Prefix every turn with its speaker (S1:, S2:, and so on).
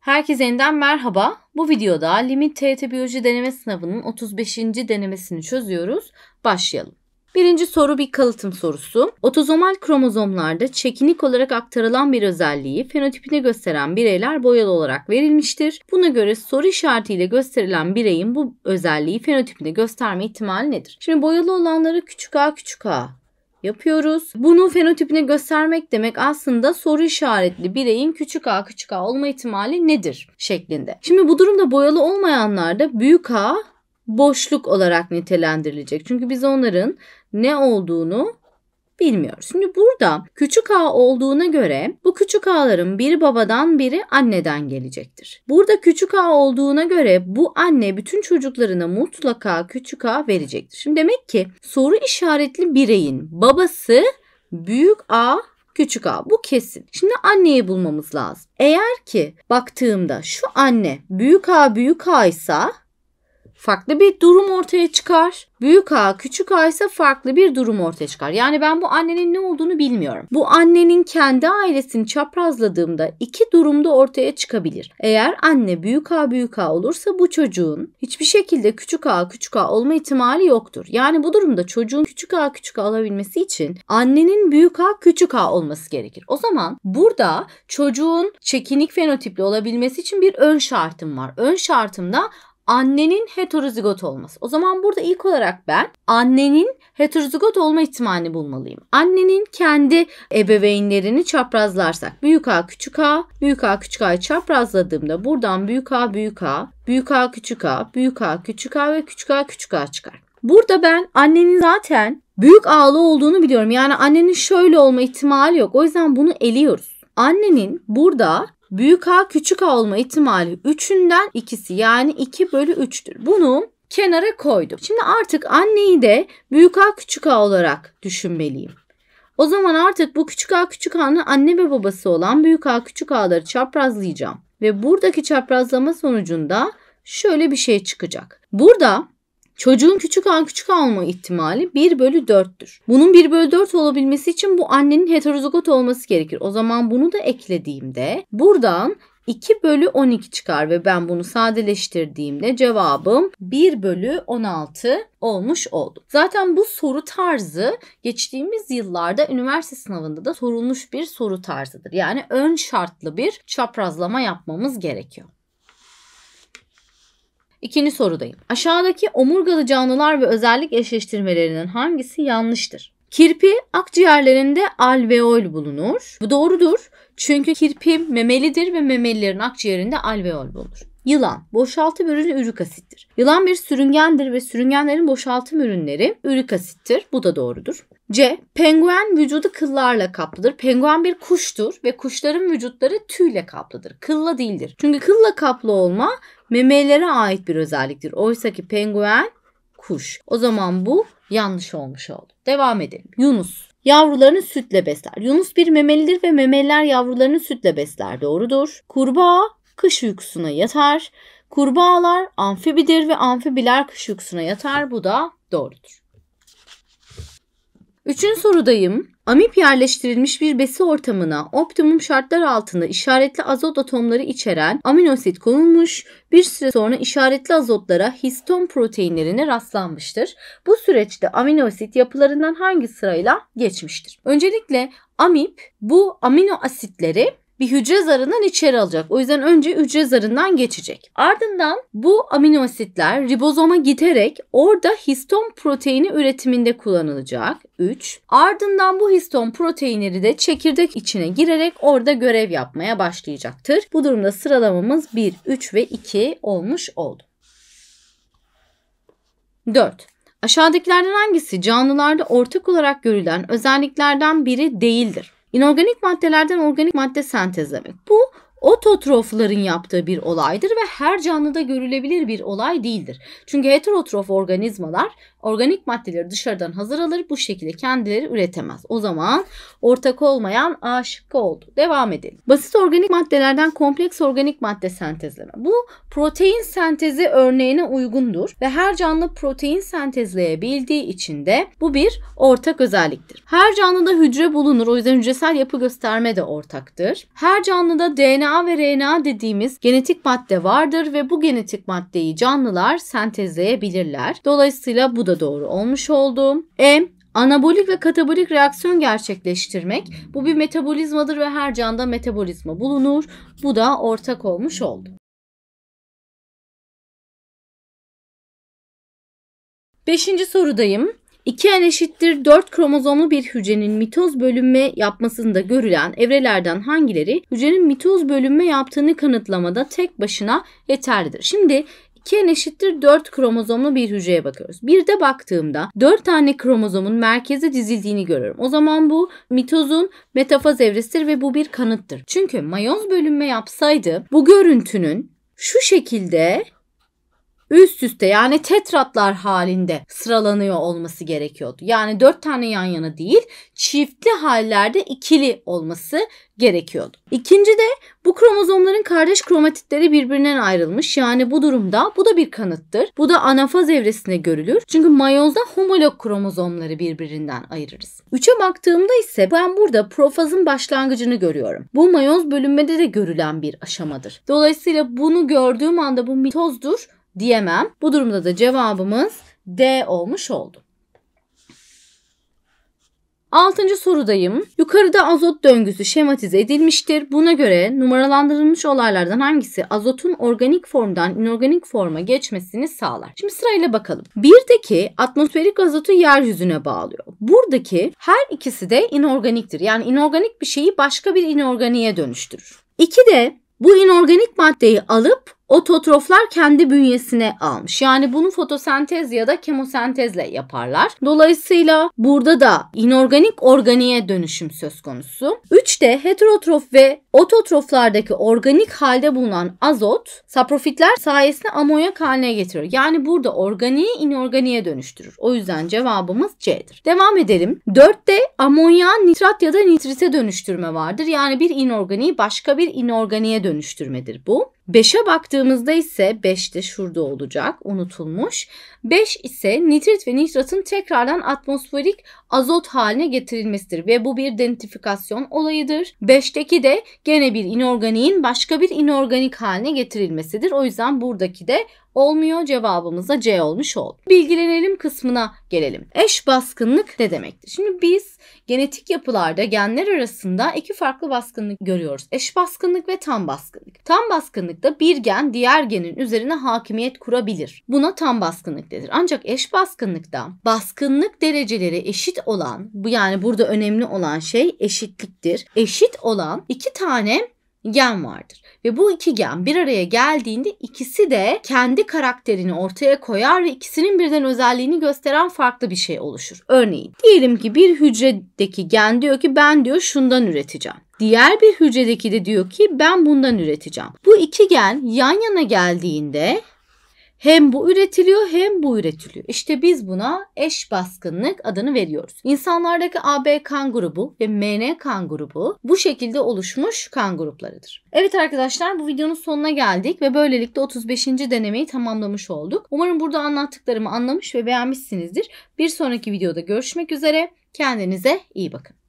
S1: Herkese yeniden merhaba. Bu videoda limit TET biyoloji deneme sınavının 35. denemesini çözüyoruz. Başlayalım. Birinci soru bir kalıtım sorusu. Otozomal kromozomlarda çekinik olarak aktarılan bir özelliği fenotipine gösteren bireyler boyalı olarak verilmiştir. Buna göre soru işaretiyle gösterilen bireyin bu özelliği fenotipine gösterme ihtimali nedir? Şimdi boyalı olanları küçük a küçük a yapıyoruz. Bunu fenotipine göstermek demek aslında soru işaretli bireyin küçük a küçük a olma ihtimali nedir şeklinde. Şimdi bu durumda boyalı olmayanlarda büyük a boşluk olarak nitelendirilecek. Çünkü biz onların ne olduğunu bilmiyoruz. Şimdi burada küçük a olduğuna göre bu küçük a'ların biri babadan biri anneden gelecektir. Burada küçük a olduğuna göre bu anne bütün çocuklarına mutlaka küçük a verecektir. Şimdi demek ki soru işaretli bireyin babası büyük a küçük a bu kesin. Şimdi anneyi bulmamız lazım. Eğer ki baktığımda şu anne büyük a büyük a ise farklı bir durum ortaya çıkar. Büyük A, küçük A ise farklı bir durum ortaya çıkar. Yani ben bu annenin ne olduğunu bilmiyorum. Bu annenin kendi ailesini çaprazladığımda iki durumda ortaya çıkabilir. Eğer anne büyük A büyük A olursa bu çocuğun hiçbir şekilde küçük A küçük A olma ihtimali yoktur. Yani bu durumda çocuğun küçük A küçük A alabilmesi için annenin büyük A küçük A olması gerekir. O zaman burada çocuğun çekinik fenotipli olabilmesi için bir ön şartım var. Ön şartımda annenin heterozigot olması. O zaman burada ilk olarak ben annenin heterozigot olma ihtimalini bulmalıyım. Annenin kendi ebeveynlerini çaprazlarsak büyük A küçük A, büyük A küçük A'yı çaprazladığımda buradan büyük A büyük A, büyük A küçük A, büyük A küçük A ve küçük A küçük A çıkar. Burada ben annenin zaten büyük ağlı olduğunu biliyorum. Yani annenin şöyle olma ihtimali yok. O yüzden bunu eliyoruz. Annenin burada büyük A küçük A olma ihtimali 3'ünden ikisi yani 2 bölü 3'tür. Bunu kenara koydum. Şimdi artık anneyi de büyük A küçük A olarak düşünmeliyim. O zaman artık bu küçük A küçük A'nın anne ve babası olan büyük A küçük A'ları çaprazlayacağım. Ve buradaki çaprazlama sonucunda şöyle bir şey çıkacak. Burada Çocuğun küçük an küçük alma ihtimali 1 bölü 4'tür. Bunun 1 bölü 4 olabilmesi için bu annenin heterozigot olması gerekir. O zaman bunu da eklediğimde buradan 2 bölü 12 çıkar ve ben bunu sadeleştirdiğimde cevabım 1 bölü 16 olmuş oldu. Zaten bu soru tarzı geçtiğimiz yıllarda üniversite sınavında da sorulmuş bir soru tarzıdır. Yani ön şartlı bir çaprazlama yapmamız gerekiyor. İkinci sorudayım. Aşağıdaki omurgalı canlılar ve özellik eşleştirmelerinin hangisi yanlıştır? Kirpi akciğerlerinde alveol bulunur. Bu doğrudur. Çünkü kirpi memelidir ve memelilerin akciğerinde alveol bulunur. Yılan boşaltım ürünü ürik asittir. Yılan bir sürüngendir ve sürüngenlerin boşaltım ürünleri ürik asittir. Bu da doğrudur. C. Penguen vücudu kıllarla kaplıdır. Penguen bir kuştur ve kuşların vücutları tüyle kaplıdır. Kılla değildir. Çünkü kılla kaplı olma memelere ait bir özelliktir. Oysa ki penguen kuş. O zaman bu yanlış olmuş oldu. Devam edelim. Yunus. Yavrularını sütle besler. Yunus bir memelidir ve memeliler yavrularını sütle besler. Doğrudur. Kurbağa kış uykusuna yatar. Kurbağalar amfibidir ve amfibiler kış uykusuna yatar. Bu da doğrudur. Üçüncü sorudayım. Amip yerleştirilmiş bir besi ortamına optimum şartlar altında işaretli azot atomları içeren aminosit konulmuş, bir süre sonra işaretli azotlara histon proteinlerine rastlanmıştır. Bu süreçte aminosit yapılarından hangi sırayla geçmiştir? Öncelikle amip bu amino asitleri bir hücre zarından içeri alacak. O yüzden önce hücre zarından geçecek. Ardından bu amino asitler ribozoma giderek orada histon proteini üretiminde kullanılacak. 3. Ardından bu histon proteinleri de çekirdek içine girerek orada görev yapmaya başlayacaktır. Bu durumda sıralamamız 1, 3 ve 2 olmuş oldu. 4. Aşağıdakilerden hangisi canlılarda ortak olarak görülen özelliklerden biri değildir? İnorganik maddelerden organik madde sentezlemek. Bu ototrofların yaptığı bir olaydır ve her canlıda görülebilir bir olay değildir. Çünkü heterotrof organizmalar organik maddeleri dışarıdan hazır alır bu şekilde kendileri üretemez. O zaman ortak olmayan A şıkkı oldu. Devam edelim. Basit organik maddelerden kompleks organik madde sentezleme. Bu protein sentezi örneğine uygundur ve her canlı protein sentezleyebildiği için de bu bir ortak özelliktir. Her canlıda hücre bulunur o yüzden hücresel yapı gösterme de ortaktır. Her canlıda DNA ve RNA dediğimiz genetik madde vardır ve bu genetik maddeyi canlılar sentezleyebilirler. Dolayısıyla bu da da doğru olmuş oldu. E Anabolik ve katabolik reaksiyon gerçekleştirmek bu bir metabolizmadır ve her canda metabolizma bulunur. Bu da ortak olmuş oldu. Beşinci sorudayım. 2N eşittir 4 kromozomlu bir hücrenin mitoz bölünme yapmasında görülen evrelerden hangileri hücrenin mitoz bölünme yaptığını kanıtlamada tek başına yeterlidir? Şimdi 2'ye eşittir 4 kromozomlu bir hücreye bakıyoruz. Bir de baktığımda 4 tane kromozomun merkeze dizildiğini görüyorum. O zaman bu mitozun metafaz evresidir ve bu bir kanıttır. Çünkü mayoz bölünme yapsaydı bu görüntünün şu şekilde üst üste yani tetratlar halinde sıralanıyor olması gerekiyordu. Yani dört tane yan yana değil çiftli hallerde ikili olması gerekiyordu. İkinci de bu kromozomların kardeş kromatitleri birbirinden ayrılmış. Yani bu durumda bu da bir kanıttır. Bu da anafaz evresinde görülür. Çünkü mayozda homolog kromozomları birbirinden ayırırız. Üçe baktığımda ise ben burada profazın başlangıcını görüyorum. Bu mayoz bölünmede de görülen bir aşamadır. Dolayısıyla bunu gördüğüm anda bu mitozdur diyemem. Bu durumda da cevabımız D olmuş oldu. Altıncı sorudayım. Yukarıda azot döngüsü şematize edilmiştir. Buna göre numaralandırılmış olaylardan hangisi azotun organik formdan inorganik forma geçmesini sağlar? Şimdi sırayla bakalım. Birdeki atmosferik azotu yeryüzüne bağlıyor. Buradaki her ikisi de inorganiktir. Yani inorganik bir şeyi başka bir inorganiğe dönüştürür. İki de bu inorganik maddeyi alıp ototroflar kendi bünyesine almış. Yani bunu fotosentez ya da kemosentezle yaparlar. Dolayısıyla burada da inorganik organiğe dönüşüm söz konusu. 3'te heterotrof ve ototroflardaki organik halde bulunan azot saprofitler sayesinde amonyak haline getiriyor. Yani burada organiği inorganiğe dönüştürür. O yüzden cevabımız C'dir. Devam edelim. 4'te amonya nitrat ya da nitrite dönüştürme vardır. Yani bir inorganiği başka bir inorganiğe dönüştürmedir bu. 5'e baktığımızda ise 5 de şurada olacak unutulmuş. 5 ise nitrit ve nitratın tekrardan atmosferik azot haline getirilmesidir ve bu bir denitrifikasyon olayıdır. 5'teki de gene bir inorganiğin başka bir inorganik haline getirilmesidir. O yüzden buradaki de olmuyor. Cevabımız da C olmuş oldu. Bilgilenelim kısmına gelelim. Eş baskınlık ne demektir? Şimdi biz genetik yapılarda genler arasında iki farklı baskınlık görüyoruz. Eş baskınlık ve tam baskınlık. Tam baskınlıkta bir gen diğer genin üzerine hakimiyet kurabilir. Buna tam baskınlık denir. Ancak eş baskınlıkta baskınlık dereceleri eşit olan, bu yani burada önemli olan şey eşitliktir. Eşit olan iki tane gen vardır. Ve bu iki gen bir araya geldiğinde ikisi de kendi karakterini ortaya koyar ve ikisinin birden özelliğini gösteren farklı bir şey oluşur. Örneğin diyelim ki bir hücredeki gen diyor ki ben diyor şundan üreteceğim. Diğer bir hücredeki de diyor ki ben bundan üreteceğim. Bu iki gen yan yana geldiğinde hem bu üretiliyor hem bu üretiliyor. İşte biz buna eş baskınlık adını veriyoruz. İnsanlardaki AB kan grubu ve MN kan grubu bu şekilde oluşmuş kan gruplarıdır. Evet arkadaşlar bu videonun sonuna geldik ve böylelikle 35. denemeyi tamamlamış olduk. Umarım burada anlattıklarımı anlamış ve beğenmişsinizdir. Bir sonraki videoda görüşmek üzere. Kendinize iyi bakın.